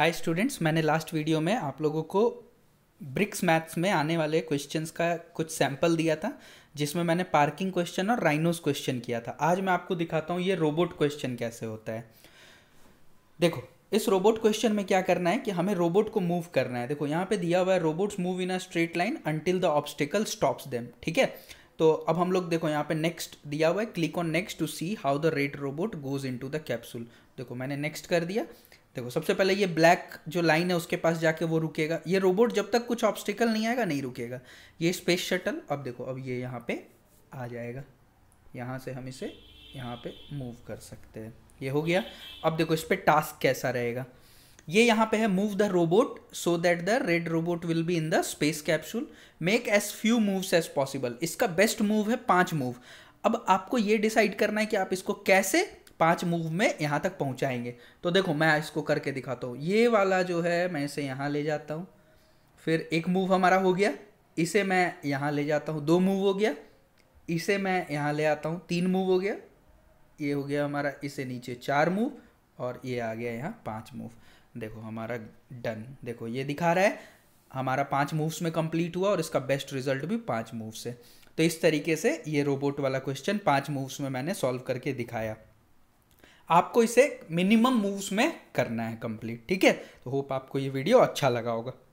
हाय students मैंने last video में आप लोगों को ब्रिक्स मैथ्स में आने वाले क्वेश्चंस का कुछ सैंपल दिया था जिसमें मैंने पार्किंग क्वेश्चन और राइनोस क्वेश्चन किया था आज मैं आपको दिखाता हूँ ये रोबोट क्वेश्चन कैसे होता है देखो इस रोबोट क्वेश्चन में क्या करना है कि हमें रोबोट को मूव करना है देखो यहाँ पे दिया हुआ है robots move in a straight line until the obstacle stops them ठीक है तो अब हम लोग देखो यहाँ पे नेक्स्ट दिया हुआ है click on next to see how the red robot goes into the capsule देखो मैंने नेक्स्ट कर दिया देखो सबसे पहले ये ब्लैक जो लाइन है उसके पास जाके वो रुकेगा ये रोबोट जब तक कुछ ऑब्स्टिकल नहीं आएगा नहीं रुकेगा ये स्पेस शटल अब देखो अब ये यहाँ पे आ जाएगा यहाँ से हम इसे यहाँ पे मूव कर सकते हैं ये हो गया अब देखो इस पर टास्क कैसा रहेगा ये यहाँ पे है move the robot so that the red robot will be in the space capsule make as few moves as possible इसका बेस्ट मूव है पांच मूव अब आपको ये डिसाइड करना है कि आप इसको कैसे पांच मूव में यहाँ तक पहुँचाएंगे तो देखो मैं इसको करके दिखाता हूँ ये वाला जो है मैं इसे यहाँ ले जाता हूँ फिर एक मूव हमारा हो गया इसे मैं यहाँ ले जाता हूँ दो मूव हो गया इसे मैं यहाँ ले आता हूँ तीन मूव हो गया ये हो गया हमारा इसे नीचे चार मूव और ये आ गया यहाँ पांच मूव देखो हमारा डन देखो ये दिखा रहा है हमारा पांच मूव्स में कंप्लीट हुआ और इसका बेस्ट रिजल्ट भी पांच मूव से तो इस तरीके से ये रोबोट वाला क्वेश्चन पांच मूव्स में मैंने सॉल्व करके दिखाया आपको इसे मिनिमम मूव्स में करना है कंप्लीट ठीक है तो होप आपको ये वीडियो अच्छा लगा होगा